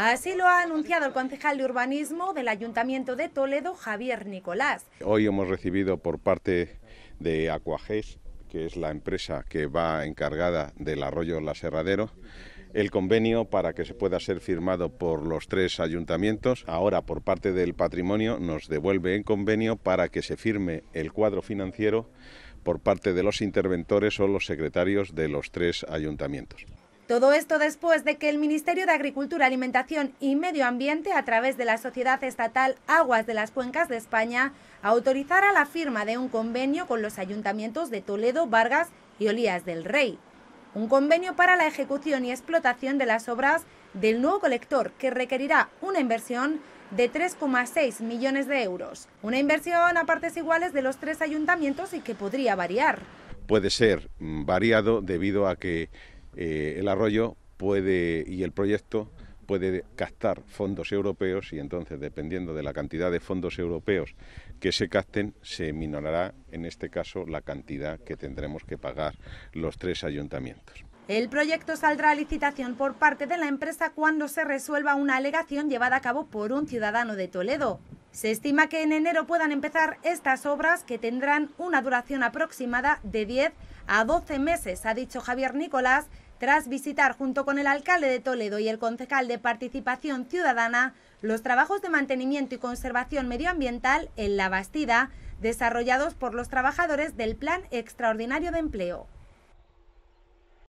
Así lo ha anunciado el concejal de urbanismo del Ayuntamiento de Toledo, Javier Nicolás. Hoy hemos recibido por parte de Acuajes, que es la empresa que va encargada del arroyo La Serradero, el convenio para que se pueda ser firmado por los tres ayuntamientos. Ahora, por parte del patrimonio, nos devuelve el convenio para que se firme el cuadro financiero por parte de los interventores o los secretarios de los tres ayuntamientos. Todo esto después de que el Ministerio de Agricultura, Alimentación y Medio Ambiente, a través de la Sociedad Estatal Aguas de las Cuencas de España, autorizara la firma de un convenio con los ayuntamientos de Toledo, Vargas y Olías del Rey. Un convenio para la ejecución y explotación de las obras del nuevo colector que requerirá una inversión de 3,6 millones de euros. Una inversión a partes iguales de los tres ayuntamientos y que podría variar. Puede ser mm, variado debido a que eh, el arroyo puede y el proyecto puede captar fondos europeos y entonces dependiendo de la cantidad de fondos europeos que se capten se minorará en este caso la cantidad que tendremos que pagar los tres ayuntamientos. El proyecto saldrá a licitación por parte de la empresa cuando se resuelva una alegación llevada a cabo por un ciudadano de Toledo. Se estima que en enero puedan empezar estas obras que tendrán una duración aproximada de 10 a 12 meses, ha dicho Javier Nicolás, tras visitar junto con el alcalde de Toledo y el concejal de Participación Ciudadana los trabajos de mantenimiento y conservación medioambiental en La Bastida, desarrollados por los trabajadores del Plan Extraordinario de Empleo.